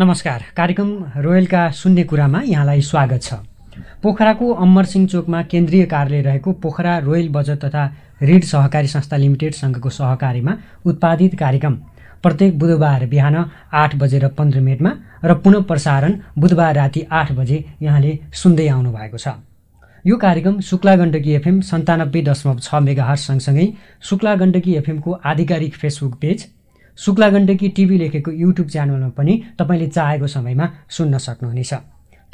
नमस्कार कार्यक्रम रोयलका सुन्ने कुरामा यहाँलाई स्वागत छ पोखराको अम्मरसिंह चोकमा केन्द्रीय कार्यालय रहेको पोखरा रोयल बजट तथा ऋण सहकारी संस्था लिमिटेड लिमिटेडसँगको सहकारीमा उत्पादित कार्यक्रम प्रत्येक बुधबार बिहान आठ बजेर पन्ध्र मिनटमा र पुनः प्रसारण बुधबार राति आठ बजे यहाँले सुन्दै आउनु भएको छ यो कार्यक्रम शुक्ला गण्डकी एफएम सन्तानब्बे दशमलव छ मेगा हर्स सँगसँगै शुक्ला गण्डकी एफएमको आधिकारिक Facebook page Shukla Gandaki TV लेखेको युट्युब च्यानलमा पनि तपाईँले चाहेको समयमा सुन्न सक्नुहुनेछ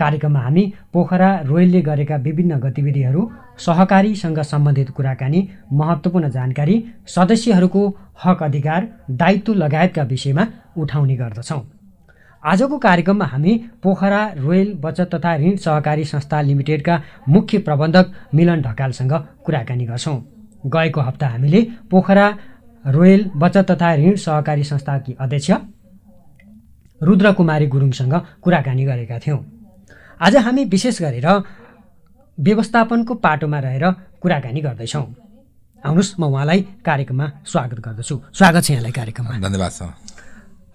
कार्यक्रममा हामी पोखरा रोयलले गरेका विभिन्न गतिविधिहरू सहकारीसँग सम्बन्धित कुराकानी महत्त्वपूर्ण जानकारी सदस्यहरूको हक अधिकार दायित्व लगायतका विषयमा उठाउने गर्दछौँ आजको कार्यक्रममा हामी पोखरा रोयल बचत तथा ऋण सहकारी संस्था लिमिटेडका मुख्य प्रबन्धक मिलन ढकालसँग कुराकानी गर्छौँ गएको हप्ता हामीले पोखरा रोयल बचत तथा ऋण सहकारी संस्थाकी अध्यक्ष रुद्रकुमारी गुरुङसँग कुराकानी गरेका थियौँ आज हामी विशेष गरेर व्यवस्थापनको पाटोमा रहेर कुराकानी गर्दैछौँ आउनुहोस् म उहाँलाई कार्यक्रममा स्वागत गर्दछु स्वागत छ यहाँलाई कार्यक्रममा धन्यवाद छ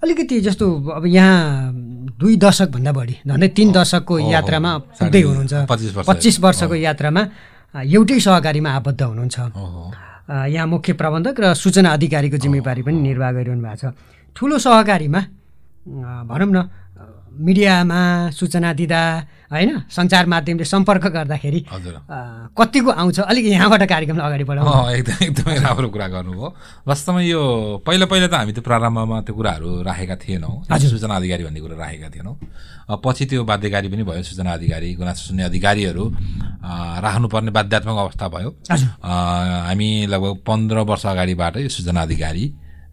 अलिकति जस्तो अब यहाँ दुई दशकभन्दा बढी झन्डै तिन दशकको यात्रामा पुग्दै हुनुहुन्छ पच्चिस वर्षको यात्रामा एउटै सहकारीमा आबद्ध हुनुहुन्छ यहाँ मुख्य प्रबन्धक र सूचना अधिकारीको जिम्मेवारी पनि निर्वाह गरिरहनु भएको छ ठुलो सहकारीमा भनौँ न मिडियामा सूचना दिँदा होइन सञ्चार माध्यमले सम्पर्क गर्दाखेरि हजुर कतिको आउँछ अलिक यहाँबाट कार्यक्रमलाई अगाडि बढाउनु एकदम एकदमै राम्रो कुरा गर्नुभयो वास्तवमा यो पहिला पहिला त हामी त्यो प्रारम्भमा त्यो कुराहरू राखेका थिएनौँ सूचना अधिकारी भन्ने कुरा राखेका थिएनौँ पछि त्यो बाध्यकारी पनि भयो सूचना अधिकारी गुनासो सुन्ने अधिकारीहरू राख्नुपर्ने बाध्यात्मक अवस्था भयो हामी लगभग पन्ध्र वर्ष अगाडिबाट यो सूचना अधिकारी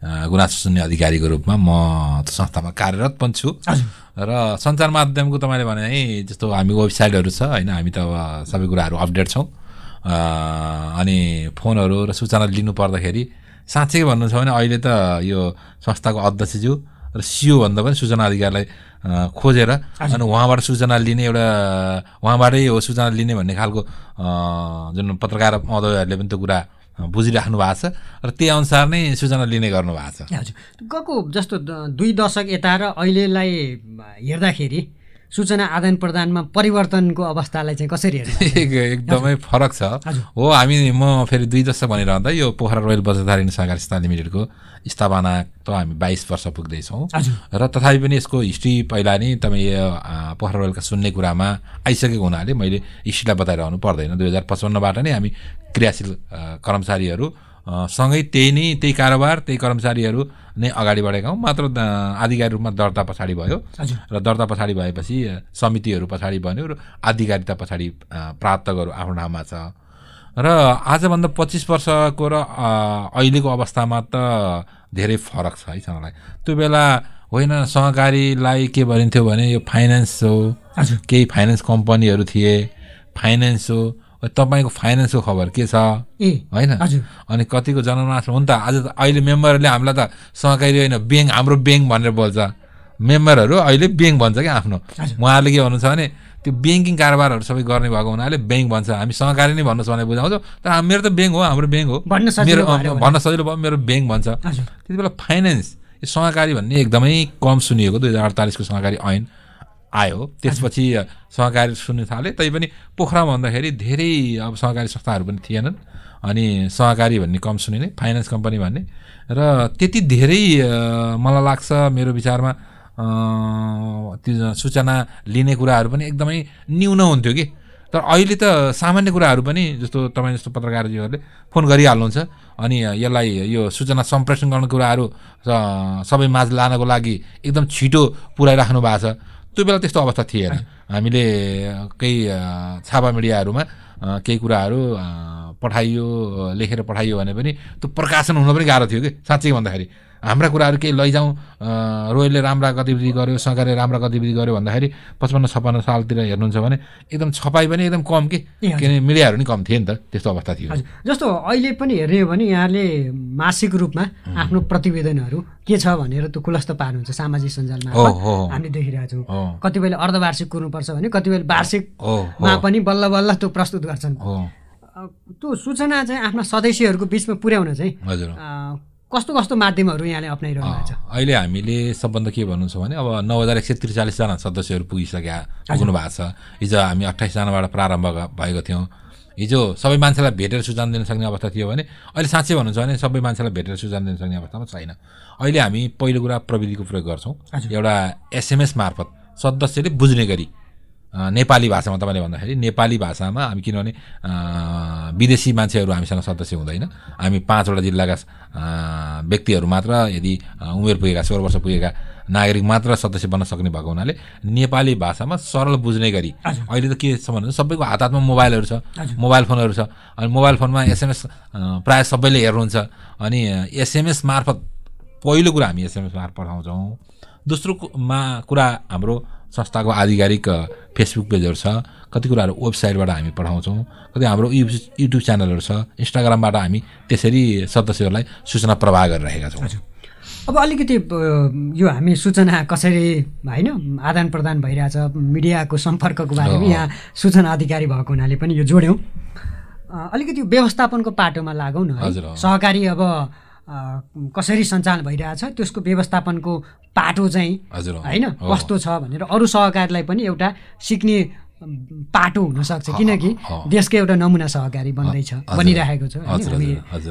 गुनासो सुन्ने अधिकारीको रूपमा म संस्थामा कार्यरत पनि छु र सञ्चार माध्यमको तपाईँले भने है जस्तो हामी वेबसाइटहरू छ होइन हामी त अब सबै कुराहरू अपडेट छौँ अनि फोनहरू र सूचना लिनु पर्दाखेरि साँच्चै भन्नु छ भने अहिले त यो संस्थाको अध्यक्षज्यू र भन्दा पनि सूचना अधिकारीलाई खोजेर अनि उहाँबाट सूचना लिने एउटा उहाँबाटै हो सूचना लिने भन्ने खालको जुन पत्रकार महोदयहरूले पनि त्यो कुरा बुझिराख्नु भएको छ र त्यही अनुसार नै सूचना लिने भएको छ हजुर गएको जस्तो दुई दशक यता र अहिलेलाई हेर्दाखेरि सूचना आदान प्रदानमा परिवर्तनको अवस्थालाई चाहिँ कसरी हेर्नु एकदमै फरक छ हो हामी म फेरि दुई दशक भनिरहँदा यो पोखरा रोयल बजारधारी सहकारी संस्था लिमिटेडको स्थापना त हामी बाइस वर्ष पुग्दैछौँ र तथापि पनि यसको हिस्ट्री पहिला नै तपाईँ पोखरा रोयलका सुन्ने कुरामा आइसकेको हुनाले मैले हिस्ट्रीलाई बताइरहनु पर्दैन दुई हजार पचपन्नबाट नै हामी क्रियाशील कर्मचारीहरू सँगै त्यही नै त्यही कारोबार त्यही कर्मचारीहरू नै अगाडि बढेका हौँ मात्र आधिकारिक रूपमा दर्ता पछाडि भयो र दर्ता पछाडि भएपछि समितिहरू पछाडि बन्यो र आधिकारिकता पछाडि गरौँ आफ्नो नाममा छ र आजभन्दा पच्चिस वर्षको र अहिलेको अवस्थामा त धेरै फरक छ है सँगलाई त्यो बेला होइन सहकारीलाई के भनिन्थ्यो भने यो फाइनेन्स हो केही फाइनेन्स कम्पनीहरू थिए फाइनेन्स हो तपाईँको फाइनेन्सको खबर के छ होइन अनि कतिको जनमास हो नि त आज त अहिले मेम्बरहरूले हामीलाई त सहकारी होइन ब्याङ्क हाम्रो ब्याङ्क भनेर बोल्छ मेम्बरहरू अहिले ब्याङ्क भन्छ क्या आफ्नो उहाँहरूले के भन्नु छ भने त्यो ब्याङ्किङ कारोबारहरू सबै गर्ने भएको हुनाले ब्याङ्क भन्छ हामी सहकारी नै भन्नुहोस् भनेर बुझाउँछौँ तर मेरो त ब्याङ्क हो हाम्रो ब्याङ्क हो मेरो भन्न सजिलो भयो मेरो ब्याङ्क भन्छ त्यति बेला फाइनेन्स यो सहकारी भन्ने एकदमै कम सुनिएको दुई हजार अडतालिसको सहकारी ऐन आयो त्यसपछि सहकारी सुन्नु थालेँ तैपनि पोखरामा भन्दाखेरि धेरै अब सहकारी संस्थाहरू पनि थिएनन् अनि सहकारी भन्ने कम सुनिने फाइनेन्स कम्पनी भन्ने र त्यति धेरै मलाई लाग्छ मेरो विचारमा त्यो सूचना लिने कुराहरू पनि एकदमै न्यून हुन्थ्यो कि तर अहिले त सामान्य कुराहरू पनि जस्तो तपाईँ जस्तो पत्रकारजीहरूले फोन गरिहाल्नुहुन्छ अनि यसलाई यो सूचना सम्प्रेषण गर्ने कुराहरू सबै माझ लानको लागि एकदम छिटो पुऱ्याइराख्नु भएको छ त्यो बेला त्यस्तो अवस्था थिएन हामीले केही छापा मिडियाहरूमा केही कुराहरू पठाइयो लेखेर पठाइयो भने पनि त्यो प्रकाशन हुन पनि गाह्रो थियो कि साँच्चै भन्दाखेरि हाम्रा कुराहरू केही लैजाउँ रोयलले राम्रा गतिविधि गर्यो सरकारले राम्रा गतिविधि गर्यो भन्दाखेरि पचपन्न छपन्न सालतिर हेर्नुहुन्छ भने एकदम छपाई पनि एकदम कम के किनभने मिडियाहरू पनि कम थिए नि त त्यस्तो अवस्था थियो जस्तो अहिले पनि हेर्ने हो भने यहाँले मासिक रूपमा आफ्नो प्रतिवेदनहरू के छ भनेर त्यो खुलस्त पार्नुहुन्छ सामाजिक सञ्जालमा हामीले देखिरहेछौँ कतिपयले अर्धवार्षिक कुर्नुपर्छ भने वार्षिक वार्षिकमा पनि बल्ल बल्ल त्यो प्रस्तुत गर्छन् त्यो सूचना चाहिँ आफ्ना सदस्यहरूको बिचमा पुर्याउन चाहिँ कस्तो कस्तो माध्यमहरू यहाँले भएको अप्नाइरहनु छ अहिले हामीले सबभन्दा के भन्नु छ भने अब नौ हजार एक सय त्रिचालिसजना सदस्यहरू पुगिसक्या पुग्नु भएको छ हिजो हामी अठाइसजनाबाट प्रारम्भ भएको थियौँ हिजो सबै मान्छेलाई भेटेर सुझान दिन सक्ने अवस्था थियो भने अहिले साँच्चै छ भने सबै मान्छेलाई भेटेर सुझान दिन सक्ने अवस्थामा छैन अहिले हामी पहिलो कुरा प्रविधिको प्रयोग गर्छौँ एउटा एसएमएस मार्फत सदस्यले बुझ्ने गरी नेपाली भाषामा तपाईँले भन्दाखेरि नेपाली भाषामा हामी किनभने विदेशी मान्छेहरू हामीसँग सदस्य हुँदैन हामी पाँचवटा जिल्लाका व्यक्तिहरू मात्र यदि उमेर पुगेका सोह्र वर्ष पुगेका नागरिक मात्र सदस्य बन्न सक्ने भएको हुनाले नेपाली भाषामा सरल बुझ्ने गरी अहिले त के छ भने सबैको हात हातमा मोबाइलहरू छ मोबाइल फोनहरू छ अनि मोबाइल फोनमा एसएमएस प्रायः सबैले हेर्नुहुन्छ अनि एसएमएस मार्फत पहिलो कुरा हामी एसएमएस मार्फत पठाउँछौँ दोस्रोमा कुरा हाम्रो संस्थाको आधिकारिक फेसबुक पेजहरू छ कति कुराहरू वेबसाइटबाट हामी पठाउँछौँ कति हाम्रो यु युट्युब च्यानलहरू छ इन्स्टाग्रामबाट हामी त्यसरी सदस्यहरूलाई सूचना प्रवाह गरिरहेका छौँ अब अलिकति यो हामी सूचना कसरी होइन आदान प्रदान भइरहेछ मिडियाको सम्पर्कको बारेमा यहाँ सूचना अधिकारी भएको हुनाले पनि यो जोड्यौँ अलिकति व्यवस्थापनको पाटोमा लागौँ न सहकारी अब कसरी सञ्चालन भइरहेछ त्यसको व्यवस्थापनको पाटो चाहिँ होइन कस्तो छ भनेर अरू सहकारीलाई पनि एउटा सिक्ने पाटो हुनसक्छ किनकि देशकै एउटा नमुना सहकारी बन्दैछ बनिरहेको छ हामी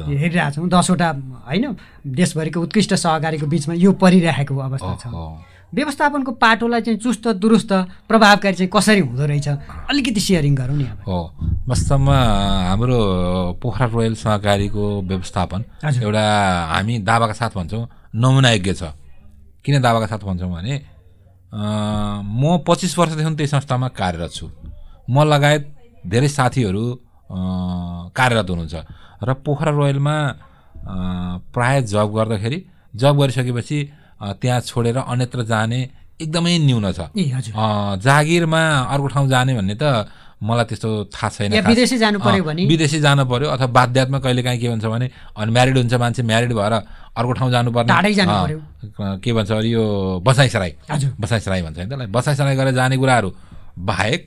हेरिरहेछौँ दसवटा होइन देशभरिको उत्कृष्ट सहकारीको बिचमा यो परिरहेको अवस्था छ व्यवस्थापनको पाटोलाई चाहिँ चुस्त दुरुस्त प्रभावकारी चाहिँ कसरी हुँदो रहेछ अलिकति सेयरिङ गरौँ नि हो वास्तवमा हाम्रो पोखरा रोयल सहकारीको व्यवस्थापन एउटा हामी दावाका साथ भन्छौँ नमुनायज्ञ छ किन दावाका साथ भन्छौँ भने म पच्चिस वर्षदेखि त्यही संस्थामा कार्यरत छु म लगायत धेरै साथीहरू कार्यरत हुनुहुन्छ र पोखरा रोयलमा प्रायः जब गर्दाखेरि जब गरिसकेपछि त्यहाँ छोडेर अन्यत्र जाने एकदमै न्यून छ जागिरमा अर्को ठाउँ जाने भन्ने त मलाई त्यस्तो थाहा छैन विदेशी जानु पर्यो भने विदेशी जानु पर्यो अथवा बाध्यात्मक कहिले काहीँ के भन्छ भने अनम्यारिड हुन्छ मान्छे म्यारिड भएर अर्को ठाउँ जानु पर्ने के भन्छ अरे यो बसाइसराई बसाइसराई भन्छ नि त्यसलाई बसाइसराई गरेर जाने कुराहरू बाहेक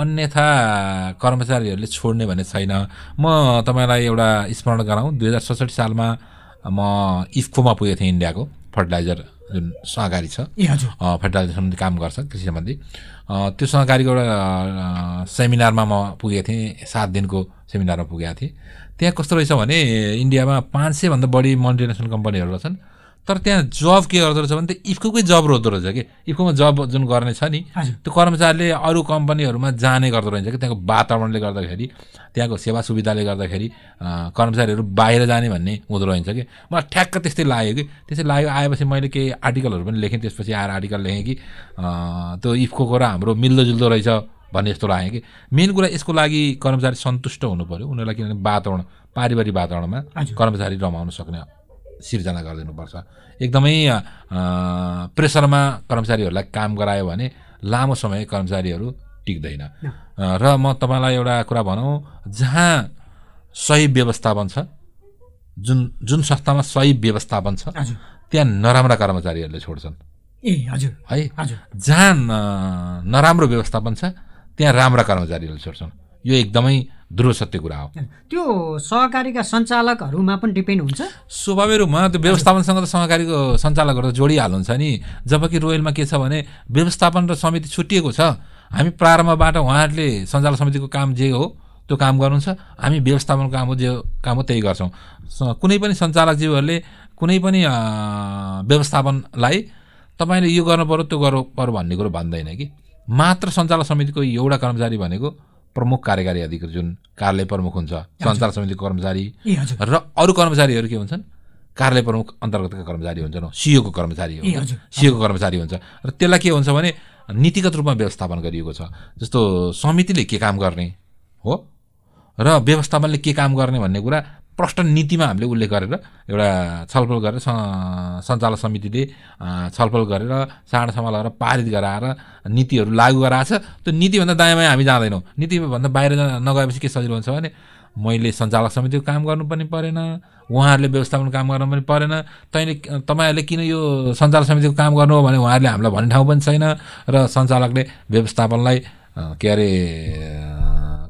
अन्यथा कर्मचारीहरूले छोड्ने भन्ने छैन म तपाईँलाई एउटा स्मरण गराउँ दुई हजार सडसठी सालमा म इफ्कोमा पुगेको थिएँ इन्डियाको फर्टिलाइजर जुन सहकारी छ फर्टिलाइजर सम्बन्धी काम गर्छ कृषि सम्बन्धी त्यो सहकारीको एउटा सेमिनारमा म पुगेको थिएँ सात दिनको सेमिनारमा पुगेका थिएँ त्यहाँ कस्तो रहेछ भने इन्डियामा पाँच सयभन्दा बढी मल्टिनेसनल कम्पनीहरू रहेछन् तर त्यहाँ जब के गर्दो रहेछ भने त इफ्कोकै जब रोज्दो रहेछ कि इफकोमा जब जुन गर्ने छ नि त्यो कर्मचारीले अरू कम्पनीहरूमा जाने गर्दो रहेछ कि त्यहाँको वातावरणले गर्दाखेरि त्यहाँको सेवा सुविधाले गर्दाखेरि कर्मचारीहरू बाहिर जाने भन्ने हुँदो रहेछ कि मलाई ठ्याक्क त्यस्तै लाग्यो कि त्यस्तै लाग्यो आएपछि मैले केही आर्टिकलहरू पनि लेखेँ त्यसपछि आएर आर्टिकल लेखेँ कि त्यो इफ्कोको र हाम्रो मिल्दोजुल्दो रहेछ भन्ने यस्तो लाग्यो कि मेन कुरा यसको लागि कर्मचारी सन्तुष्ट हुनु पऱ्यो उनीहरूलाई किनभने वातावरण पारिवारिक वातावरणमा कर्मचारी रमाउन सक्ने सिर्जना गरिदिनुपर्छ एकदमै प्रेसरमा कर्मचारीहरूलाई काम गरायो भने लामो समय कर्मचारीहरू टिक्दैन र म तपाईँलाई एउटा कुरा भनौँ जहाँ सही व्यवस्थापन छ जुन जुन संस्थामा सही व्यवस्थापन छ त्यहाँ नराम्रा कर्मचारीहरूले छोड्छन् ए हजुर है हजुर जहाँ नराम्रो व्यवस्थापन छ त्यहाँ राम्रा कर्मचारीहरूले छोड्छन् यो एकदमै ध्रुव सत्य कुरा हो त्यो सहकारीका सञ्चालकहरूमा पनि डिपेन्ड हुन्छ स्वाभाविक रूपमा त्यो व्यवस्थापनसँग त सहकारीको सञ्चालकहरू त जोडिहाल्नुहुन्छ नि जबकि रोयलमा के छ भने व्यवस्थापन र समिति छुट्टिएको छ हामी प्रारम्भबाट उहाँहरूले सञ्चालक समितिको काम जे हो त्यो काम गर्नुहुन्छ हामी व्यवस्थापनको काम हो जे काम हो त्यही गर्छौँ कुनै पनि सञ्चालकज्यूहरूले कुनै पनि व्यवस्थापनलाई तपाईँले यो गर्नु पऱ्यो त्यो गर्नु पऱ्यो भन्ने कुरो भन्दैन कि मात्र सञ्चालक समितिको एउटा कर्मचारी भनेको प्रमुख कार्यकारी अधिकारी जुन कार्यालय प्रमुख हुन्छ सञ्चार समितिको कर्मचारी र अरू कर्मचारीहरू के हुन्छन् कार्यालय प्रमुख अन्तर्गतका कर्मचारी हुन्छन् सिओको कर्मचारी सिओको कर्मचारी हुन्छ र त्यसलाई के हुन्छ भने नीतिगत रूपमा व्यवस्थापन गरिएको छ जस्तो समितिले के काम गर्ने हो र व्यवस्थापनले के काम गर्ने भन्ने कुरा प्रष्ट नीतिमा हामीले उल्लेख गरेर एउटा छलफल गरेर सञ्चालक समितिले छलफल गरेर साँडसम्म गरेर पारित गराएर नीतिहरू लागू गराएछ त्यो नीतिभन्दा दायाँ बायाँ हामी जाँदैनौँ नीतिभन्दा बाहिर नगएपछि के सजिलो हुन्छ भने मैले सञ्चालक समितिको काम गर्नु पनि परेन उहाँहरूले व्यवस्थापन काम गर्नु पनि परेन तैँले तपाईँहरूले किन यो सञ्चालक समितिको काम गर्नु हो भने उहाँहरूले हामीलाई भन्ने ठाउँ पनि छैन र सञ्चालकले व्यवस्थापनलाई के अरे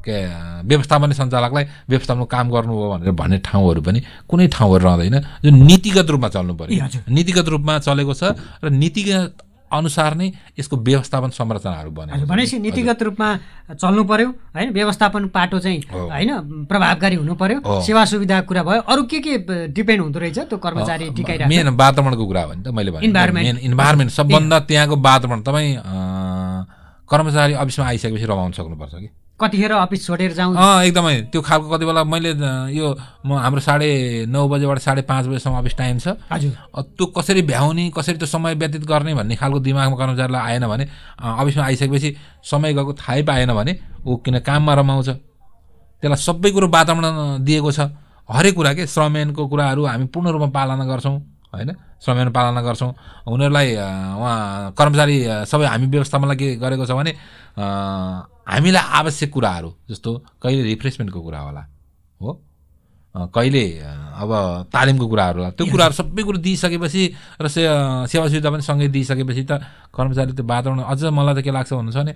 के व्यवस्थापन सञ्चालकलाई व्यवस्थापन काम गर्नु हो भनेर भन्ने ठाउँहरू पनि कुनै ठाउँहरू रहँदैन जुन नीतिगत रूपमा चल्नु पऱ्यो नीतिगत रूपमा चलेको छ र नीतिगत अनुसार नै यसको व्यवस्थापन संरचनाहरू बने भनेपछि नीतिगत रूपमा चल्नु पर्यो होइन व्यवस्थापन पाटो चाहिँ होइन प्रभावकारी हुनु पर्यो सेवा सुविधा कुरा भयो अरू के के डिपेन्ड हुँदो रहेछ त्यो कर्मचारी टिकाइ मेन वातावरणको कुरा हो नि त मैले भने इन्भाइरोमेन्ट इन्भाइरोमेन्ट सबभन्दा त्यहाँको वातावरण तपाईँ कर्मचारी अफिसमा आइसकेपछि रमाउनु सक्नुपर्छ कि कतिखेर अफिस छोडेर जाउँ अँ एकदमै त्यो खालको कति बेला मैले यो म हाम्रो साढे नौ बजेबाट साढे पाँच बजीसम्म अफिस टाइम छ हजुर त्यो कसरी भ्याउने कसरी त्यो समय व्यतीत गर्ने भन्ने खालको दिमागमा कर्मचारीलाई आएन भने अफिसमा आइसकेपछि समय गएको थाहै पाएन भने ऊ किन काममा रमाउँछ त्यसलाई सबै कुरो वातावरण दिएको छ हरेक कुरा के श्रमेनको कुराहरू हामी पूर्ण रूपमा पालना गर्छौँ होइन संविधान पालना गर्छौँ उनीहरूलाई उहाँ कर्मचारी सबै हामी व्यवस्थापनलाई के गरेको छ भने हामीलाई आवश्यक कुराहरू जस्तो कहिले रिफ्रेसमेन्टको कुरा होला हो कहिले अब तालिमको कुराहरू होला त्यो कुराहरू सबै कुरो दिइसकेपछि र से सेवा सुविधा पनि सँगै दिइसकेपछि त कर्मचारी त्यो वातावरण अझ मलाई त के लाग्छ भन्नु छ भने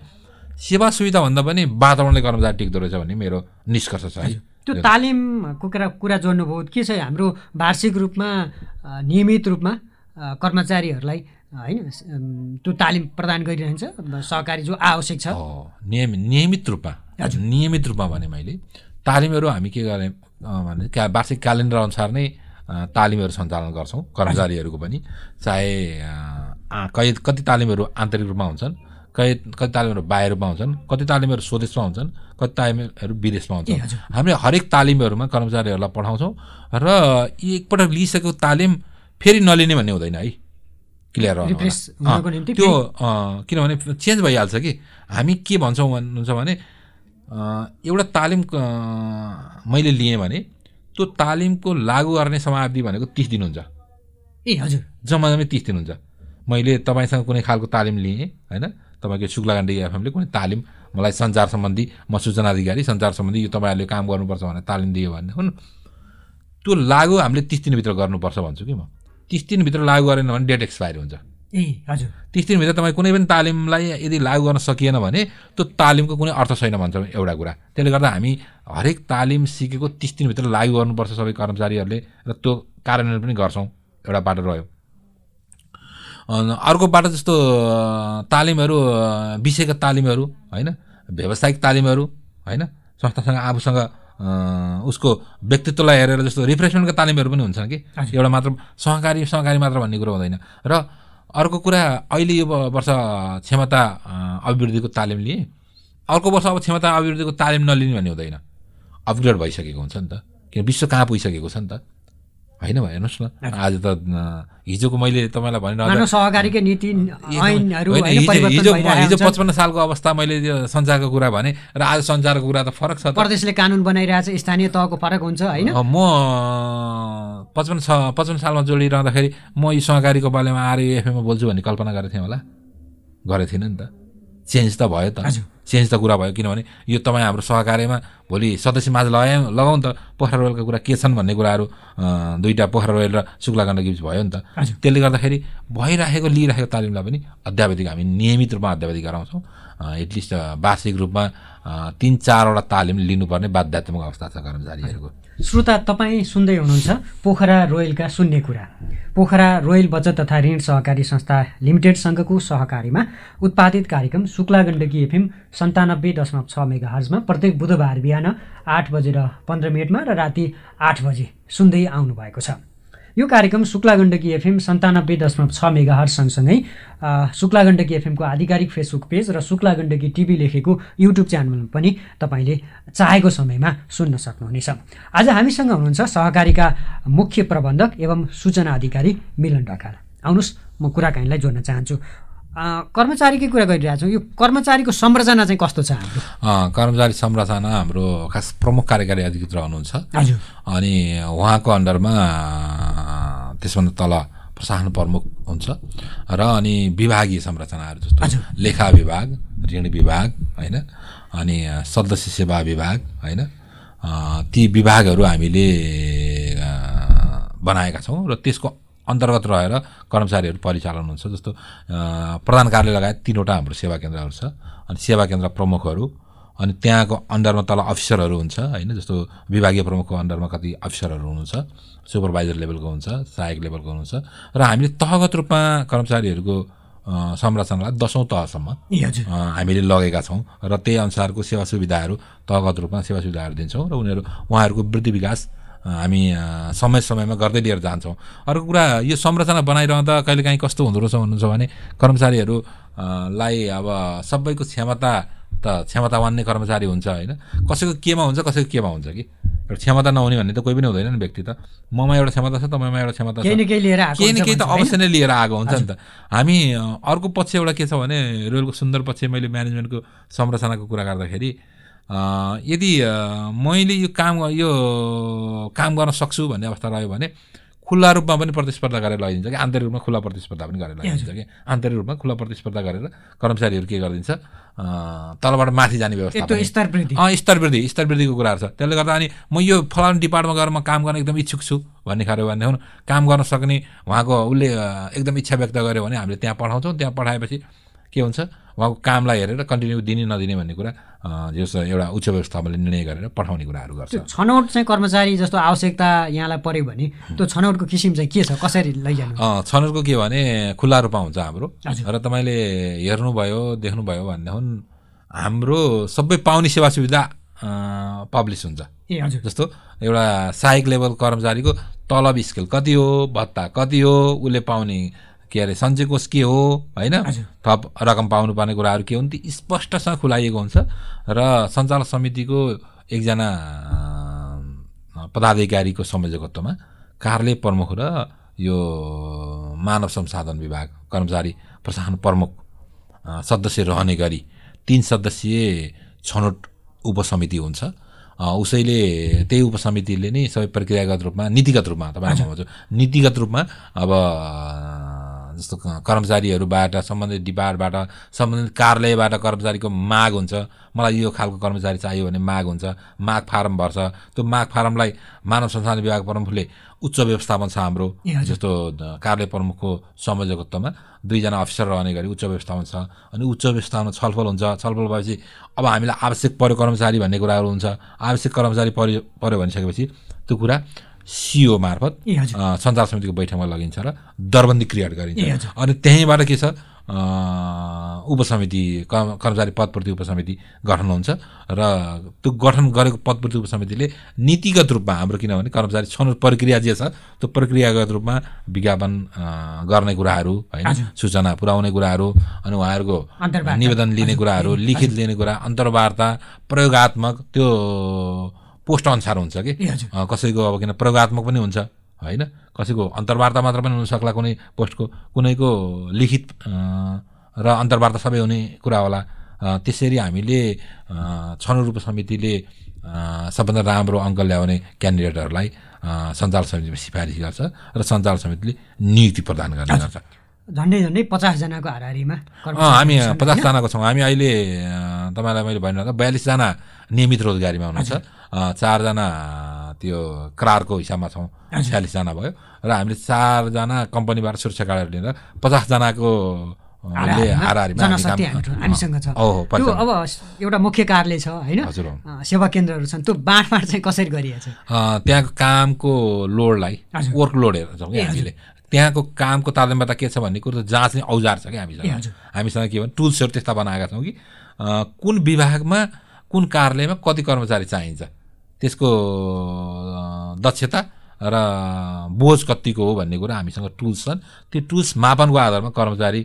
सेवा सुविधाभन्दा पनि वातावरणले कर्मचारी टिक्दो रहेछ भन्ने मेरो निष्कर्ष छ है त्यो तालिमको कुरा कुरा जोड्नुभयो के छ हाम्रो वार्षिक रूपमा नियमित रूपमा कर्मचारीहरूलाई होइन त्यो तालिम प्रदान गरिरहन्छ सहकारी जो आवश्यक छ नियमित नियमित रूपमा हजुर नियमित रूपमा भने मैले तालिमहरू हामी के गर्ने भने का वार्षिक क्यालेन्डर अनुसार नै तालिमहरू सञ्चालन गर्छौँ कर्मचारीहरूको पनि चाहे कति कति तालिमहरू आन्तरिक रूपमा हुन्छन् कहीँ कति तालिमहरू बाहिरमा हुन्छन् कति तालिमहरू स्वदेशमा हुन्छन् कति तालिमहरू विदेशमा हुन्छन् हामीले हरेक तालिमहरूमा कर्मचारीहरूलाई पठाउँछौँ र एकपटक लिइसकेको तालिम फेरि नलिने भन्ने हुँदैन है क्लियर त्यो किनभने चेन्ज भइहाल्छ कि हामी के भन्छौँ भन्नुहुन्छ भने एउटा तालिम मैले लिएँ भने त्यो तालिमको लागु गर्ने समाप्ति भनेको तिस दिन हुन्छ ए हजुर जम्मा जम्मै तिस दिन हुन्छ मैले तपाईँसँग कुनै खालको तालिम लिएँ होइन तपाईँको शुक्लाकाण्डी एफएमले कुनै तालिम मलाई सञ्चार सम्बन्धी म सूचना अधिकारी सञ्चार सम्बन्धी यो तपाईँहरूले काम गर्नुपर्छ भनेर तालिम दियो भने हुन् त्यो लागु हामीले तिस दिनभित्र गर्नुपर्छ भन्छु कि म तिस दिनभित्र लागु गरेन भने डेट एक्सपायर हुन्छ ए हजुर तिस दिनभित्र तपाईँ कुनै पनि तालिमलाई यदि लागु गर्न सकिएन भने त्यो तालिमको कुनै अर्थ छैन भन्छ एउटा कुरा त्यसले गर्दा हामी हरेक तालिम सिकेको तिस दिनभित्र लागु गर्नुपर्छ सबै कर्मचारीहरूले र त्यो कार्यान्वयन पनि गर्छौँ एउटा बाटो रह्यो अर्कोबाट जस्तो तालिमहरू विषयका तालिमहरू होइन व्यावसायिक तालिमहरू होइन संस्थासँग आफूसँग उसको व्यक्तित्वलाई हेरेर जस्तो रिफ्रेसमेन्टका तालिमहरू पनि हुन्छन् कि एउटा मात्र सहकारी सहकारी मात्र भन्ने कुरो हुँदैन र अर्को कुरा अहिले यो वर्ष क्षमता अभिवृद्धिको तालिम लिएँ अर्को वर्ष अब क्षमता अभिवृद्धिको तालिम नलिने भन्ने हुँदैन अपग्रेड भइसकेको हुन्छ नि त किन विश्व कहाँ पुगिसकेको छ नि त होइन हेर्नुहोस् न आज त हिजोको मैले तपाईँलाई भनिरहेको हिजो हिजो पचपन्न सालको अवस्था मैले यो सञ्चारको कुरा भने र आज सञ्चारको कुरा त फरक छ प्रदेशले कानुन बनाइरहेछ स्थानीय तहको फरक हुन्छ होइन म पचपन्न छ पचपन्न सालमा जोडिरहँदाखेरि म यी सहकारीको बारेमा आएर एफएममा बोल्छु भन्ने कल्पना गरेको थिएँ होला गरेको थिइनँ नि त चेन्ज त भयो त चेन्ज त कुरा भयो किनभने यो तपाईँ हाम्रो सहकारीमा भोलि सदस्य माझ लगाए लगाउँ त पोखरा रोयलका कुरा के छन् भन्ने कुराहरू दुईवटा पोखरा रोयल र शुक्ला गण्डकी बिच भयो नि त त्यसले गर्दाखेरि भइराखेको लिइराखेको तालिमलाई पनि अध्यावधिक हामी नियमित रूपमा अध्यावधिक गराउँछौँ एटलिस्ट वार्षिक रूपमा तिन चारवटा तालिम लिनुपर्ने बाध्यात्मक अवस्था छ कर्मचारीहरूको श्रोता तपाईँ सुन्दै हुनुहुन्छ पोखरा रोयलका सुन्ने कुरा पोखरा रोयल बचत तथा ऋण सहकारी संस्था लिमिटेडसँगको सहकारीमा उत्पादित कार्यक्रम शुक्ला गण्डकी एफएम सन्तानब्बे दशमलव छ मेगा हर्जमा प्रत्येक बुधबार बिहान आठ बजेर पन्ध्र मिनटमा र राति आठ बजे सुन्दै आउनुभएको छ यो कार्यक्रम शुक्ला गण्डकी एफएम सन्तानब्बे दशमलव छ मेगा हर सँगसँगै शुक्ला गण्डकी एफएमको आधिकारिक फेसबुक पेज र शुक्ला गण्डकी टिभी लेखेको युट्युब च्यानलमा पनि तपाईँले चाहेको समयमा सुन्न सक्नुहुनेछ आज हामीसँग हुनुहुन्छ सहकारीका मुख्य प्रबन्धक एवं सूचना अधिकारी मिलन ढकाल आउनुहोस् म कुराकानीलाई जोड्न चाहन्छु कर्मचारीकै कुरा गरिरहेछौँ यो कर्मचारीको संरचना चाहिँ कस्तो छ कर्मचारी संरचना हाम्रो खास प्रमुख कार्यकारी अधिकृत रहनुहुन्छ अनि उहाँको अन्डरमा त्यसभन्दा तल प्रशासन प्रमुख हुन्छ र अनि विभागीय संरचनाहरू जस्तो लेखा विभाग ऋण विभाग होइन अनि सदस्य सेवा विभाग होइन ती विभागहरू हामीले बनाएका छौँ र त्यसको अन्तर्गत रहेर कर्मचारीहरू परिचालन हुन्छ जस्तो प्रधान कार्यालय लगायत तिनवटा हाम्रो सेवा केन्द्रहरू छ अनि सेवा केन्द्र प्रमुखहरू अनि त्यहाँको अन्डरमा तल अफिसरहरू हुन्छ होइन जस्तो विभागीय प्रमुखको अन्डरमा कति अफिसरहरू हुनुहुन्छ सुपरभाइजर लेभलको हुन्छ सहायक लेभलको हुनुहुन्छ र हामीले तहगत रूपमा कर्मचारीहरूको संरचनालाई दसौँ तहसम्म हामीले लगेका छौँ र त्यही अनुसारको सेवा सुविधाहरू तहगत रूपमा सेवा सुविधाहरू दिन्छौँ र उनीहरू उहाँहरूको वृद्धि विकास हामी समय समयमा गर्दै लिएर जान्छौँ अर्को कुरा यो संरचना बनाइरहँदा कहिलेकाहीँ कस्तो हुँदो रहेछ भन्नुहुन्छ भने कर्मचारीहरूलाई अब सबैको क्षमता त क्षमता नै कर्मचारी हुन्छ होइन कसैको केमा हुन्छ कसैको केमा हुन्छ कि एउटा क्षमता नहुने भन्ने त कोही पनि हुँदैन नि व्यक्ति त ममा एउटा क्षमता छ त ममा एउटा क्षमता छ केही न केही त अवश्य नै लिएर आएको हुन्छ नि त हामी अर्को पक्ष एउटा के छ भने रेलको सुन्दर पक्ष मैले म्यानेजमेन्टको संरचनाको कुरा गर्दाखेरि यदि मैले यो काम यो काम गर्न सक्छु भन्ने अवस्था रह्यो भने खुल्ला रूपमा पनि प्रतिस्पर्धा गरेर लगाइदिन्छ कि आन्तरिक रूपमा खुल्ला प्रतिस्पर्धा पनि गरेर लैदिन्छ कि आन्तरिक रूपमा खुल्ला प्रतिस्पर्धा गरेर कर्मचारीहरू के गरिदिन्छ तलबाट माथि जाने व्यवस्था स्तर वृद्धि स्तर वृद्धि स्तर वृद्धिको कुराहरू छ त्यसले गर्दा अनि म यो फलानु डिपार्टमा गएर म काम गर्न एकदम इच्छुक छु भन्ने खाले भन्ने काम गर्न सक्ने उहाँको उसले एकदम इच्छा व्यक्त गर्यो भने हामीले त्यहाँ पठाउँछौँ त्यहाँ पठाएपछि के हुन्छ उहाँको कामलाई हेरेर कन्टिन्यू दिने नदिने भन्ने कुरा जस एउटा उच्च व्यवस्थापनले निर्णय गरेर पठाउने कुराहरू गर्छ छनौट चाहिँ कर्मचारी जस्तो आवश्यकता यहाँलाई पऱ्यो भने त्यो छनौटको किसिम चाहिँ के छ कसरी लैजानु छनौटको के भने खुल्ला रूपमा हुन्छ हाम्रो र तपाईँले हेर्नुभयो देख्नुभयो भनेदेखि हाम्रो सबै पाउने सेवा सुविधा पब्लिस हुन्छ ए हजुर जस्तो एउटा सहायक लेभल कर्मचारीको तलब स्केल कति हो भत्ता कति हो उसले पाउने के अरे सञ्चय कोष के हो होइन थप रकम पाउनुपर्ने कुराहरू के हुन् ती स्पष्टसँग खुलाइएको हुन्छ र सञ्चालक समितिको एकजना पदाधिकारीको संयोजकत्वमा कार्यालय प्रमुख र यो मानव संसाधन विभाग कर्मचारी प्रशासन प्रमुख सदस्य रहने गरी तिन सदस्यीय छनौट उपसमिति हुन्छ उसैले त्यही उपसमितिले नै सबै प्रक्रियागत रूपमा नीतिगत रूपमा तपाईँ नीतिगत रूपमा अब जस्तो कर्मचारीहरूबाट सम्बन्धित डिपार्टबाट सम्बन्धित कार्यालयबाट कर्मचारीको माग हुन्छ मलाई यो खालको कर्मचारी चाहियो भने माग हुन्छ माग फारम भर्छ त्यो माग फारमलाई मानव संसाधन विभाग प्रमुखले उच्च व्यवस्थापन छ हाम्रो जस्तो कार्यालय प्रमुखको संयोजकत्वमा दुईजना अफिसर रहने गरी उच्च व्यवस्थापन छ अनि उच्च व्यवस्थापनमा छलफल हुन्छ छलफल भएपछि अब हामीलाई आवश्यक पर्यो कर्मचारी भन्ने कुराहरू हुन्छ आवश्यक कर्मचारी पऱ्यो पऱ्यो भनिसकेपछि त्यो कुरा सिओ मार्फत सञ्चार समितिको बैठकमा लगिन्छ र दरबन्दी क्रिएट गरिन्छ अनि त्यहीँबाट के छ उपसमिति कर्मचारी पदप्रति उपसमिति गठन हुन्छ र त्यो गठन गरेको पदप्रति उपसमितिले नीतिगत रूपमा हाम्रो किनभने कर्मचारी छनौट प्रक्रिया जे छ त्यो प्रक्रियागत रूपमा विज्ञापन गर्ने कुराहरू होइन सूचना पुर्याउने कुराहरू अनि उहाँहरूको निवेदन लिने कुराहरू लिखित लिने कुरा अन्तर्वार्ता प्रयोगत्मक त्यो पोस्ट अनुसार हुन्छ कि कसैको अब किन प्रयोगत्मक पनि हुन्छ होइन कसैको अन्तर्वार्ता मात्र पनि हुनसक्ला कुनै पोस्टको कुनैको लिखित र अन्तर्वार्ता सबै हुने कुरा होला त्यसरी हामीले छनौट समितिले सबभन्दा राम्रो अङ्क ल्याउने क्यान्डिडेटहरूलाई सञ्चालन समितिमा सिफारिस गर्छ र सञ्चालन समितिले नियुक्ति प्रदान गर्ने गर्छ झन्डै झन्डै पचासजनाको हारिमा हामी पचासजनाको छौँ हामी अहिले तपाईँलाई मैले भनिरहेको बयालिसजना नियमित रोजगारीमा हुनुहुन्छ चारजना त्यो करारको हिसाबमा छौँ छ्यालिसजना भयो र हामीले चारजना कम्पनीबाट सुरक्षा कार्ड लिएर पचासजनाको हामीसँग छ त्यो अब एउटा मुख्य कार्यालय छ होइन सेवा केन्द्रहरू छन् त्यो बाँडफाँड चाहिँ कसरी गरिएको छ त्यहाँको कामको लोडलाई वर्कलोड हेर्छौँ हामीले त्यहाँको कामको तालिमबाट के छ भन्ने कुरो त जाँच्ने औजार छ क्या हामीसँग हामीसँग के भने टुल्सहरू त्यस्ता बनाएका छौँ कि कुन विभागमा कुन कार्यालयमा कति कर्मचारी चाहिन्छ त्यसको दक्षता र बोझ कतिको हो भन्ने कुरा हामीसँग टुल्स छन् त्यो टुल्स मापनको आधारमा कर्मचारी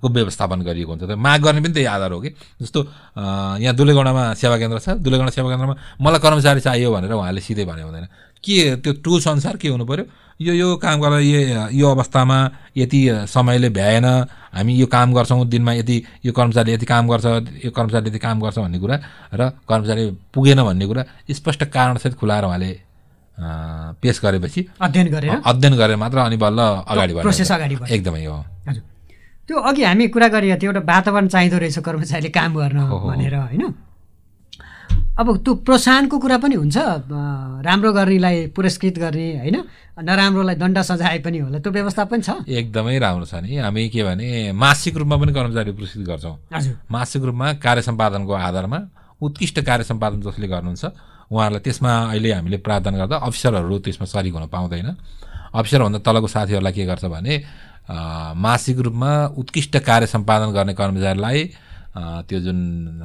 को व्यवस्थापन गरिएको हुन्छ त माग गर्ने पनि त्यही आधार हो कि जस्तो यहाँ दुलेगौँडामा सेवा केन्द्र छ दुलेगौँडा सेवा केन्द्रमा मलाई कर्मचारी चाहियो भनेर उहाँले सिधै भन्यो हुँदैन के त्यो टुल्स अनुसार के हुनु पऱ्यो यो यो काम गर्दा यो यो अवस्थामा यति समयले भ्याएन हामी यो काम गर्छौँ दिनमा यति यो कर्मचारी यति काम गर्छ यो कर्मचारी यति काम गर्छ भन्ने कुरा र कर्मचारी पुगेन भन्ने कुरा स्पष्ट कारणसहित खुलाएर उहाँले पेस गरेपछि अध्ययन गरेर अध्ययन गरेर मात्र अनि बल्ल अगाडि एकदमै हो हजुर त्यो अघि हामी कुरा गरिएको थियो एउटा वातावरण चाहिँदो रहेछ कर्मचारीले काम गर्न भनेर होइन अब त्यो प्रोत्साहनको कुरा पनि हुन्छ राम्रो गर्नेलाई पुरस्कृत गर्ने होइन नराम्रोलाई दण्ड सजाए पनि होला त्यो व्यवस्था पनि छ एकदमै राम्रो छ नि हामी के भने मासिक रूपमा पनि कर्मचारी पुरस्कृत गर्छौँ मासिक रूपमा कार्य सम्पादनको आधारमा उत्कृष्ट कार्य सम्पादन जसले गर्नुहुन्छ उहाँहरूलाई त्यसमा अहिले हामीले प्रावधान गर्दा अफिसरहरू त्यसमा सरिक हुन पाउँदैन अफिसरभन्दा तलको साथीहरूलाई के गर्छ भने मासिक रूपमा उत्कृष्ट कार्य सम्पादन गर्ने कर्मचारीलाई त्यो जुन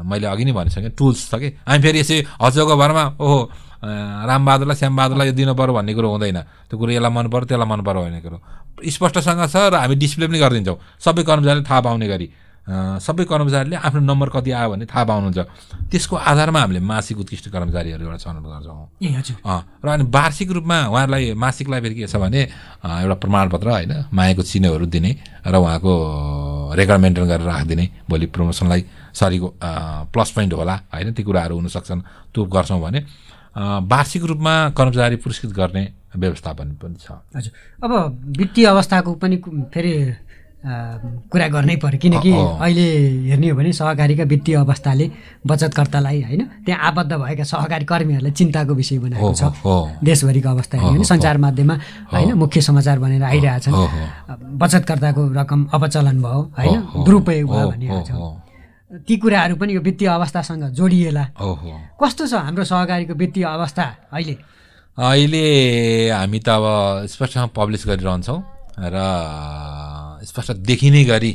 मैले अघि नै भनिसकेँ टुल्स छ कि हामी फेरि यसै हजुरको भरमा ओहो रामबहादुरलाई श्यामबहादुरलाई यो दिनु पऱ्यो भन्ने कुरो हुँदैन त्यो कुरो यसलाई मन पऱ्यो त्यसलाई मन पऱ्यो भन्ने कुरो स्पष्टसँग छ र हामी डिस्प्ले पनि गरिदिन्छौँ सबै कर्मचारीले थाहा पाउने गरी सबै कर्मचारीले आफ्नो नम्बर कति आयो भने थाहा पाउनुहुन्छ त्यसको आधारमा हामीले मासिक उत्कृष्ट कर्मचारीहरू एउटा छनौट गर्छौँ र अनि वार्षिक रूपमा उहाँहरूलाई मासिकलाई फेरि के छ भने एउटा प्रमाणपत्र होइन मायाको चिह्नहरू दिने र उहाँको रेकर्ड मेन्टेन गरेर राखिदिने भोलि प्रमोसनलाई सरीको प्लस पोइन्ट होला होइन ती कुराहरू हुनसक्छन् त्यो गर्छौँ भने वार्षिक रूपमा कर्मचारी पुरस्कृत गर्ने व्यवस्थापन पनि छ हजुर अब वित्तीय अवस्थाको पनि फेरि कुरा गर्नै पऱ्यो किनकि अहिले हेर्ने हो भने सहकारीका वित्तीय अवस्थाले बचतकर्तालाई होइन त्यहाँ आबद्ध भएका सहकारी कर्मीहरूलाई चिन्ताको विषय बनाएको छ देशभरिको अवस्था हेर्ने सञ्चार माध्यममा होइन मुख्य समाचार भनेर आइरहेछन् बचतकर्ताको रकम अपचलन भयो होइन दुरुपयोग भयो भने ती कुराहरू पनि यो वित्तीय अवस्थासँग जोडिएला कस्तो छ हाम्रो सहकारीको वित्तीय अवस्था अहिले अहिले हामी त अब स्पष्टसँग पब्लिस गरिरहन्छौँ र स्पष्ट देखिने गरी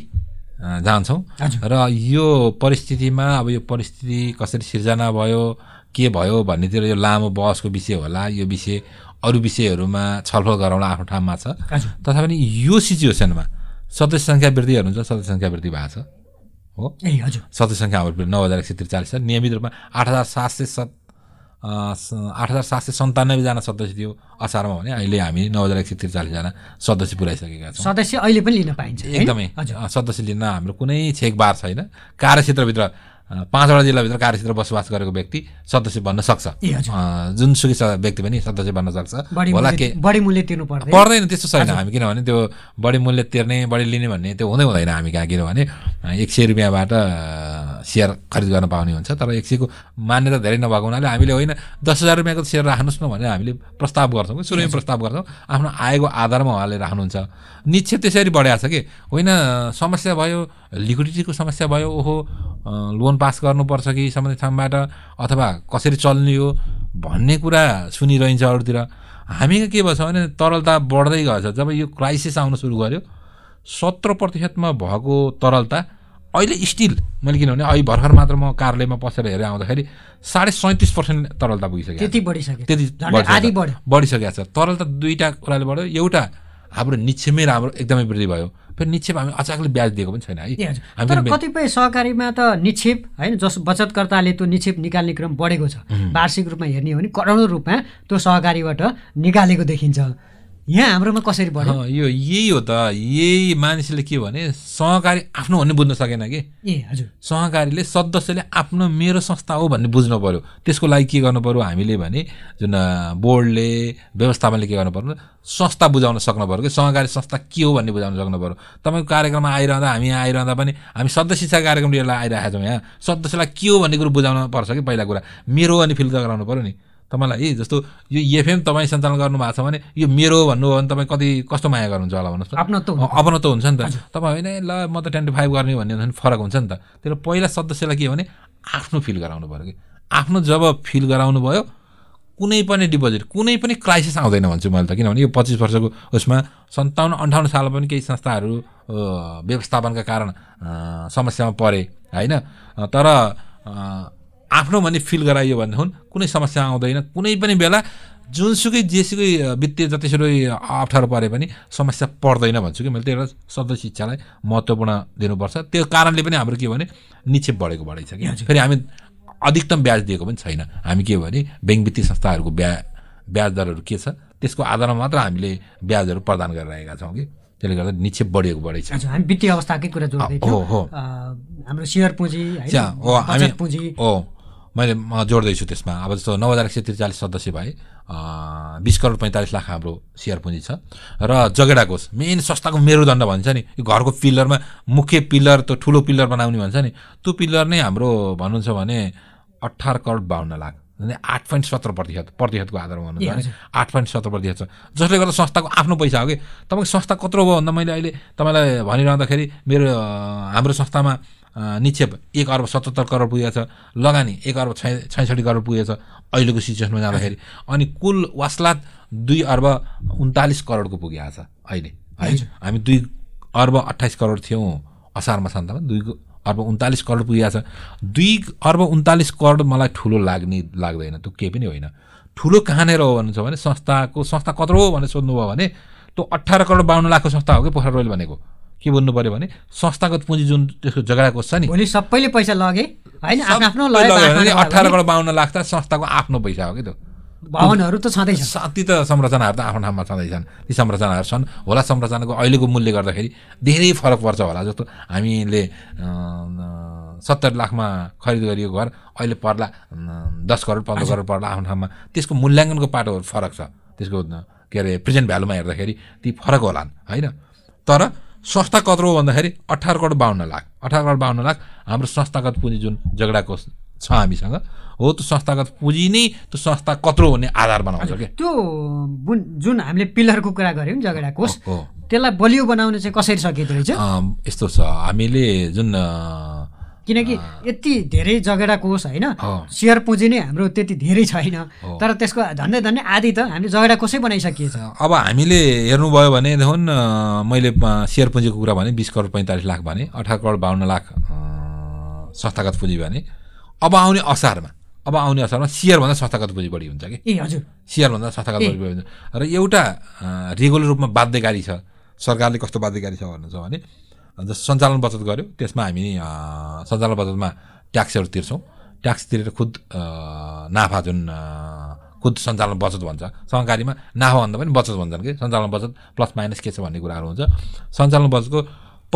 जान्छौँ र यो परिस्थितिमा अब यो परिस्थिति कसरी सिर्जना भयो के भयो भन्नेतिर यो लामो बहसको विषय होला यो विषय अरू विषयहरूमा छलफल गराउन आफ्नो ठाउँमा छ तथापि यो सिचुएसनमा सदस्य सङ्ख्या वृद्धि हुन्छ सदस्य सङ्ख्या वृद्धि भएको छ हो ए हजुर सदस्य सङ्ख्या हाम्रो नौ हजार एक सय त्रिचालिस छ नियमित रूपमा आठ हजार सात सय सत् आठ हजार सात सय सन्तानब्बेजना सदस्य थियो असारमा भने अहिले हामी नौ हजार एक सय त्रिचालिसजना सदस्य पुऱ्याइसकेका छौँ सदस्य अहिले पनि लिन पाइन्छ एकदमै सदस्य लिन हाम्रो कुनै छेकबार छैन कार्यक्षेत्रभित्र पाँचवटा जिल्लाभित्र कार्यक्षेत्र बसोबास गरेको व्यक्ति सदस्य बन्न सक्छ जुनसुकै व्यक्ति पनि सदस्य बन्न सक्छ होला के बढी मूल्य तिर्नु पर्दैन पर्दैन त्यस्तो छैन हामी किनभने त्यो बढी मूल्य तिर्ने बढी लिने भन्ने त्यो हुँदै हुँदैन हामी कहाँ किनभने एक सय रुपियाँबाट सेयर खरिद गर्न पाउने हुन्छ तर एक सयको मान्यता धेरै नभएको हुनाले हामीले होइन दस हजार रुपियाँको सेयर राख्नुहोस् न भनेर हामीले प्रस्ताव गर्छौँ कि सुरुमै प्रस्ताव गर्छौँ आफ्नो आएको आधारमा उहाँले राख्नुहुन्छ निश्चय त्यसरी बढाएको छ कि होइन समस्या भयो लिक्विडिटीको समस्या भयो ओहो लोन पास गर्नुपर्छ कि सम्बन्धित ठाउँबाट अथवा कसरी चल्ने हो भन्ने कुरा सुनिरहन्छ अरूतिर हामी के भएछ भने तरलता बढ्दै गएछ जब यो क्राइसिस आउन सुरु गर्यो सत्र प्रतिशतमा भएको तरलता अहिले स्टिल मैले किनभने अहिले भर्खर मात्र म कार्यालयमा पसेर हेरेर आउँदाखेरि साढे सैँतिस पर्सेन्ट तरलता पुगिसक्यो त्यति बढिसक्यो त्यति बढिसकेको छ तरलता दुईवटा कुराले बढ्यो एउटा हाम्रो निक्षेपमै राम्रो एकदमै वृद्धि भयो फेरि निक्षेप हामी अचाकले ब्याज दिएको पनि छैन है तर कतिपय सहकारीमा त निक्षेप होइन जस बचतकर्ताले त्यो निक्षेप निकाल्ने क्रम बढेको छ वार्षिक रूपमा हेर्ने हो भने करोडौँ रूपमा त्यो सहकारीबाट निकालेको देखिन्छ यहाँ हाम्रोमा कसरी बढ्यो यो यही हो त यही मानिसले के भने सहकारी आफ्नो भन्ने बुझ्न सकेन कि ए हजुर सहकारीले सदस्यले आफ्नो मेरो संस्था हो भन्ने बुझ्नु पऱ्यो त्यसको लागि के गर्नु पऱ्यो हामीले भने जुन बोर्डले व्यवस्थापनले के गर्नु पर्यो संस्था बुझाउन सक्नु पऱ्यो कि सहकारी संस्था के हो भन्ने बुझाउन सक्नु पऱ्यो तपाईँको कार्यक्रममा आइरहँदा हामी यहाँ आइरहँदा पनि हामी सदस्य शिक्षा कार्यक्रम लिएर आइरहेको छौँ यहाँ सदस्यलाई के हो भन्ने कुरो बुझाउनु पर्छ कि पहिला कुरा मेरो अनि फिल गराउनु पऱ्यो नि तपाईँलाई ए जस्तो यो एफएम e तपाईँ सञ्चालन गर्नुभएको छ भने यो मेरो भन्नुभयो भने तपाईँ कति कस्तो माया गर्नुहुन्छ होला भन्नुहोस् आफ्नो त हुन्छ नि त तपाईँ होइन ल म त ट्वेन्टी फाइभ गर्ने भन्ने हुन्छ भने फरक हुन्छ नि त त्यसले पहिला सदस्यलाई के भने आफ्नो फिल गराउनु पऱ्यो कि आफ्नो जब फिल गराउनु भयो कुनै पनि डिपोजिट कुनै पनि क्राइसिस आउँदैन भन्छु मैले त किनभने यो पच्चिस वर्षको उसमा सन्ताउन्न अन्ठाउन्न सालमा पनि केही संस्थाहरू व्यवस्थापनका कारण समस्यामा परे होइन तर आफ्नो भन्ने फिल गराइयो भने कुनै समस्या आउँदैन कुनै पनि बेला जुनसुकै जेसुकै वित्तीय जतिसुकै अप्ठ्यारो परे पनि समस्या पर्दैन भन्छु कि मैले त्यो एउटा शब्द शिक्षालाई महत्त्वपूर्ण दिनुपर्छ त्यो कारणले पनि हाम्रो के भने निक्षेप बढेको बढेको छ कि फेरि हामी अधिकतम ब्याज दिएको पनि छैन हामी के भने ब्याङ्क वित्तीय संस्थाहरूको ब्या ब्याज दरहरू के छ त्यसको आधारमा मात्र हामीले ब्याजहरू प्रदान गरिरहेका छौँ कि त्यसले गर्दा निक्षेप बढेको बढेको छ हामी वित्तीय अवस्थाकै कुरा जोड्दै हो हाम्रो सेयर पुँजी हो हामी मैले म जोड्दैछु त्यसमा अब जस्तो नौ हजार एक सय त्रिचालिस सदस्य भए बिस करोड पैँतालिस लाख हाम्रो सेयर पुँजी छ र जगेडा कोष मेन संस्थाको मेरुदण्ड भन्छ नि यो घरको पिल्लरमा मुख्य पिल्लर त्यो ठुलो पिल्लर बनाउने भन्छ नि त्यो पिल्लर नै हाम्रो भन्नुहुन्छ भने अठार करोड बाहन्न लाख आठ पोइन्ट सत्र प्रतिशत प्रतिशतको आधारमा भन्नु भने आठ पोइन्ट सत्र प्रतिशत छ जसले गर्दा संस्थाको आफ्नो पैसा हो कि तपाईँको संस्था कत्रो हो भन्दा मैले अहिले तपाईँलाई भनिरहँदाखेरि मेरो हाम्रो संस्थामा निक्षेप एक अर्ब सतहत्तर करोड पुगेको छ लगानी एक अर्ब छैसठी करोड पुगेको छ अहिलेको सिचुएसनमा जाँदाखेरि अनि कुल वासलात दुई अर्ब उन्तालिस करोडको पुगेको छ अहिले है हामी दुई अर्ब अट्ठाइस करोड थियौँ असार सान्तमा दुई अर्ब उन्तालिस करोड पुगेको छ दुई अर्ब उन्तालिस करोड मलाई ठुलो लाग्ने लाग्दैन त्यो केही पनि होइन ठुलो कहाँनिर हो भन्नुहुन्छ भने संस्थाको संस्था कत्रो हो भनेर सोध्नुभयो भने त्यो अठार करोड बाहन्न लाखको संस्था हो कि पोखरा रोयल भनेको के भन्नु पऱ्यो भने संस्थागत पुँजी जुन त्यसको जग्गाको छ नि सबैले पैसा लगे होइन अठार करोड बाहन्न लाख त संस्थाको आफ्नो पैसा हो कि त्यो भवनहरू त छँदैछ ती त संरचनाहरू त आफ्नो ठाउँमा छँदैछन् ती संरचनाहरू छन् होला संरचनाको अहिलेको मूल्य गर्दाखेरि धेरै फरक पर्छ होला जस्तो हामीले सत्तर लाखमा खरिद गरिएको घर अहिले पर्ला दस करोड पन्ध्र करोड पर्ला आफ्नो ठाउँमा त्यसको मूल्याङ्कनको पाटोहरू फरक छ त्यसको के अरे प्रेजेन्ट भ्यालुमा हेर्दाखेरि ती फरक होलान् होइन तर संस्था कत्रो भन्दाखेरि अठार करोड बाहन्न लाख अठार करोड बाहन्न लाख हाम्रो संस्थागत पुँजी जुन झगडाको छ हामीसँग हो त्यो संस्थागत पुँजी नै त्यो संस्था कत्रो हुने आधार बनाउँछ क्या त्यो जुन हामीले पिलरको कुरा गऱ्यौँ झगडा कोष त्यसलाई बलियो बनाउन चाहिँ कसरी सकिँदो रहेछ यस्तो छ हामीले जुन किनकि यति धेरै जगेडा कोष होइन सेयर पुँजी नै हाम्रो त्यति धेरै छैन तर त्यसको झन्डै धन्दै आधी त हामीले जगेडा कोषै बनाइसकिएछ अब हामीले हेर्नुभयो भनेदेखि मैले सेयर पुँजीको कुरा भने बिस करोड पैँतालिस लाख भने अठार करोड बाहन्न लाख संस्थागत पुँजी भने अब आउने असारमा अब आउने असारमा सेयरभन्दा संस्थागत पुँजी बढी हुन्छ कि ए हजुर सेयरभन्दा संस्थागत पुँजी बढी हुन्छ र एउटा रेगुलर रूपमा बाध्यकारी छ सरकारले कस्तो बाध्यकारी छ भन्नु छ भने जस्तो सञ्चालन बचत गऱ्यो त्यसमा हामी सञ्चालन बचतमा ट्याक्सहरू तिर्छौँ ट्याक्स तिरेर खुद नाफा जुन खुद सञ्चालन बचत भन्छ सहकारीमा भन्दा पनि बचत भन्छन् कि सञ्चालन बचत प्लस माइनस के छ भन्ने कुराहरू हुन्छ सञ्चालन बचतको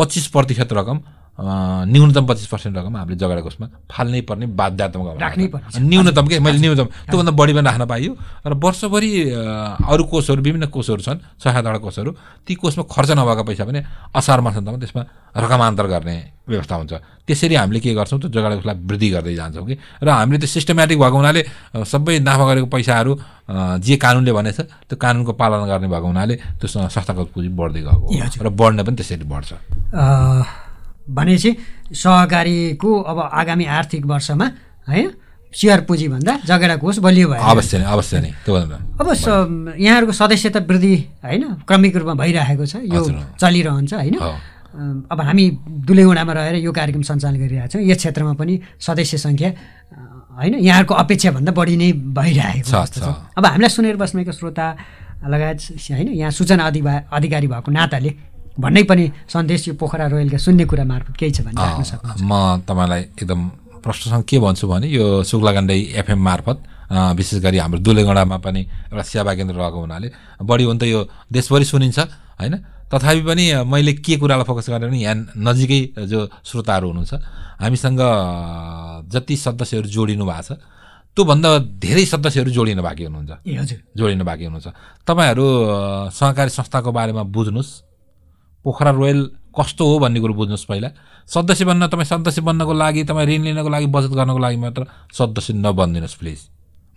पच्चिस प्रतिशत रकम न्यूनतम पच्चिस पर्सेन्ट रकम हामीले जगडा कोषमा फाल्नै पर्ने बाध्यात्मक राख्नै पर्छ न्यूनतम के मैले न्यूनतम त्योभन्दा पनि राख्न पाइयो र वर्षभरि अरू कोषहरू विभिन्न कोषहरू छन् सातवटा कोषहरू ती कोषमा खर्च नभएको पैसा पनि असार मसन्तमा त्यसमा रकमान्तर गर्ने व्यवस्था हुन्छ त्यसरी हामीले के गर्छौँ त जगडा कोषलाई वृद्धि गर्दै जान्छौँ कि र हामीले त्यो सिस्टमेटिक भएको हुनाले सबै नाफा गरेको पैसाहरू जे कानुनले भनेछ त्यो कानुनको पालन गर्ने भएको हुनाले त्यो संस्थागत पुँजी बढ्दै गएको र बढ्न पनि त्यसरी बढ्छ भनेपछि सहकारीको अब आगामी आर्थिक वर्षमा है सेयर पुँजीभन्दा जगेडा कोष बलियो भयो अवश्य नै अवश्य नै अब यहाँहरूको सदस्यता वृद्धि होइन क्रमिक रूपमा भइरहेको छ यो चलिरहन्छ होइन अब हामी दुलैगुडामा रहेर यो कार्यक्रम सञ्चालन गरिरहेछौँ यस क्षेत्रमा पनि सदस्य सङ्ख्या होइन यहाँहरूको अपेक्षाभन्दा बढी नै भइरहेको छ अब हामीलाई सुनेर बस्नेको श्रोता लगायत होइन यहाँ सूचना अधिवा अधिकारी भएको नाताले भन्नै पनि सन्देश यो पोखरा रोयलका सुन्ने कुरा मार्फत केही छ भने म तपाईँलाई एकदम प्रश्नसँग के भन्छु भने यो शुक्लागण्डै एफएम मार्फत विशेष गरी हाम्रो दुलेगडामा पनि एउटा सेवा केन्द्र रहेको हुनाले बढी हुन त यो देशभरि सुनिन्छ होइन तथापि पनि मैले के कुरालाई फोकस गरेँ भने यहाँ नजिकै जो श्रोताहरू हुनुहुन्छ हामीसँग जति सदस्यहरू जोडिनु भएको छ त्योभन्दा धेरै सदस्यहरू जोडिनु बाँकी हुनुहुन्छ ए हजुर जोडिनु बाँकी हुनुहुन्छ तपाईँहरू सहकारी संस्थाको बारेमा बुझ्नुहोस् पोखरा रोयल कस्तो हो भन्ने कुरो बुझ्नुहोस् पहिला सदस्य बन्न तपाईँ सदस्य बन्नको लागि तपाईँ ऋण लिनको लागि बचत गर्नको लागि मात्र सदस्य नबनिदिनुहोस् प्लिज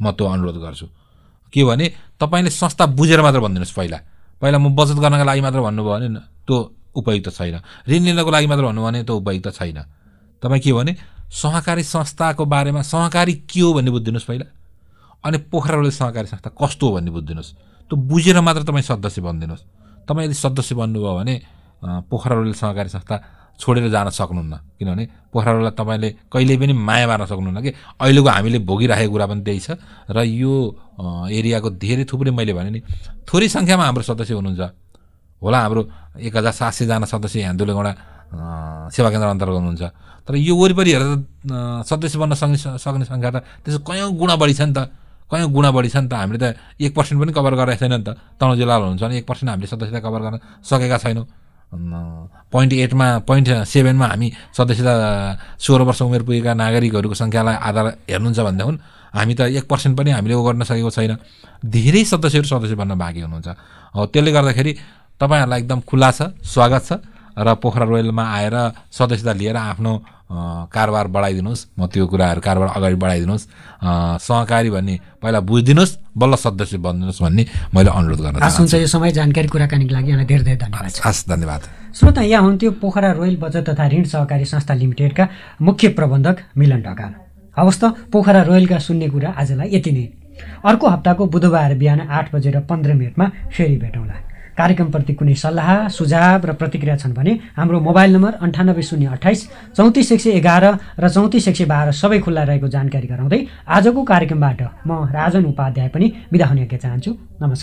म त्यो अनुरोध गर्छु के भने तपाईँले संस्था बुझेर मात्र भनिदिनुहोस् पहिला पहिला म बचत गर्नको लागि मात्र भन्नुभयो भने त्यो उपयुक्त छैन ऋण लिनको लागि मात्र भन्नुभयो भने त्यो उपयुक्त छैन तपाईँ के भने सहकारी संस्थाको बारेमा सहकारी के हो भन्ने बुझिदिनुहोस् पहिला अनि पोखरा रोयल सहकारी संस्था कस्तो हो भन्ने बुझिदिनुहोस् त्यो बुझेर मात्र तपाईँ सदस्य बनिदिनुहोस् तपाईँ यदि सदस्य बन्नुभयो भने पोखरा रोल सहकारी संस्था छोडेर जान सक्नुहुन्न किनभने पोखरा रोललाई तपाईँले कहिल्यै पनि माया मार्न सक्नुहुन्न कि अहिलेको हामीले भोगिराखेको कुरा पनि त्यही छ र यो एरियाको धेरै थुप्रै मैले भने नि थोरै सङ्ख्यामा हाम्रो सदस्य हुनुहुन्छ होला हाम्रो एक हजार सात सयजना सदस्य यहाँ दुलेगौँडा सेवा केन्द्र अन्तर्गत हुनुहुन्छ तर यो वरिपरि हेरेर सदस्य बन्न सक्ने सक्ने सङ्ख्या त त्यसको कयौँ गुणा बढी छ नि त कहीँ गुणा बढी छ नि त हामीले त एक पर्सेन्ट पनि कभर गरेको छैन नि त तनाउ जिल्लाहरू हुन्छ भने एक पर्सेन्ट हामीले सदस्यता कभर गर्न सकेका छैनौँ पोइन्ट एटमा पोइन्ट सेभेनमा हामी सदस्यता सोह्र वर्ष उमेर पुगेका नागरिकहरूको सङ्ख्यालाई आधार हेर्नुहुन्छ भन्दा हामी त एक पर्सेन्ट पनि हामीले ऊ गर्न सकेको छैन धेरै सदस्यहरू सदस्य बन्न बाँकी हुनुहुन्छ हो त्यसले गर्दाखेरि तपाईँहरूलाई एकदम खुला छ स्वागत छ र पोखरा रोयलमा आएर सदस्यता लिएर आफ्नो कारोबार बढाइदिनुहोस् म त्यो कुराहरू कारोबार अगाडि बढाइदिनुहोस् सहकारी भन्ने पहिला बुझिदिनुहोस् बल्ल सदस्य बनिदिनुहोस् भन्ने मैले अनुरोध गर्न चाहन्छु यो समय जानकारी कुराकानीको लागि यहाँलाई धेरै धेरै धन्यवाद हस् धन्यवाद श्रोता यहाँ हुन्थ्यो पोखरा रोयल बचत तथा ऋण सहकारी संस्था लिमिटेडका मुख्य प्रबन्धक मिलन ढकाल हवस् त पोखरा रोयलका सुन्ने कुरा आजलाई यति नै अर्को हप्ताको बुधबार बिहान आठ बजेर पन्ध्र मिनटमा फेरि भेटौँला कार्यक्रमप्रति कुनै सल्लाह सुझाव र प्रतिक्रिया छन् भने हाम्रो मोबाइल नम्बर अन्ठानब्बे शून्य अठाइस चौतिस एक सय एघार र चौतिस एक सय बाह्र सबै खुल्ला रहेको जानकारी गराउँदै आजको कार्यक्रमबाट म राजन उपाध्याय पनि बिदा हुने चाहन्छु नमस्कार